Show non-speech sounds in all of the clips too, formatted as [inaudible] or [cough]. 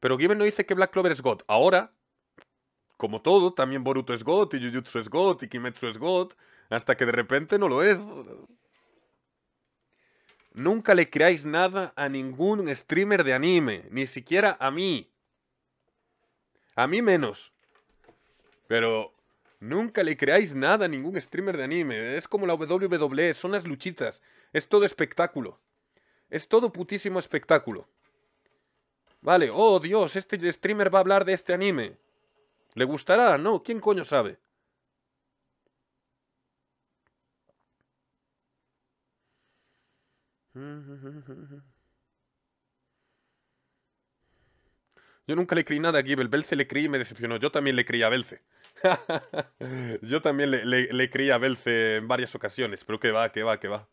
Pero Given no dice que Black Clover es God. Ahora, como todo, también Boruto es God, y Jujutsu es God, y Kimetsu es God, hasta que de repente no lo es. Nunca le creáis nada a ningún streamer de anime, ni siquiera a mí. A mí menos. Pero nunca le creáis nada a ningún streamer de anime. Es como la WWE, son las luchitas. Es todo espectáculo. Es todo putísimo espectáculo. Vale, oh Dios, este streamer va a hablar de este anime. ¿Le gustará? No, ¿quién coño sabe? Yo nunca le creí nada a Gibel. Belce le creí y me decepcionó. Yo también le creí a Belce. [laughs] Yo también le, le, a Belce en varias ocasiones. Pero que va, que va, que va.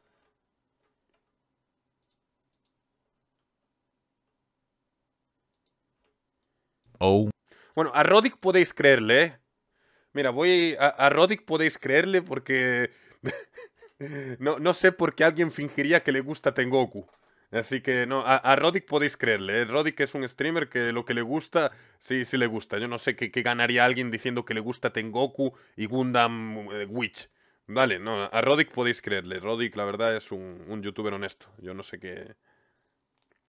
Bueno, a Rodic podéis creerle, ¿eh? Mira, voy a, a Roddick podéis creerle porque [laughs] no, sé por qué alguien fingiría que le gusta Tengoku. Así que no, a, Rodic podéis creerle. ¿eh? Roddick es un streamer que lo que le gusta, sí, sí le gusta. Yo no sé qué, ganaría alguien diciendo que le gusta Tengoku y Gundam eh, Witch. Vale, no, a Roddick podéis creerle. Rodic la verdad, es un youtuber honesto. Yo no sé qué,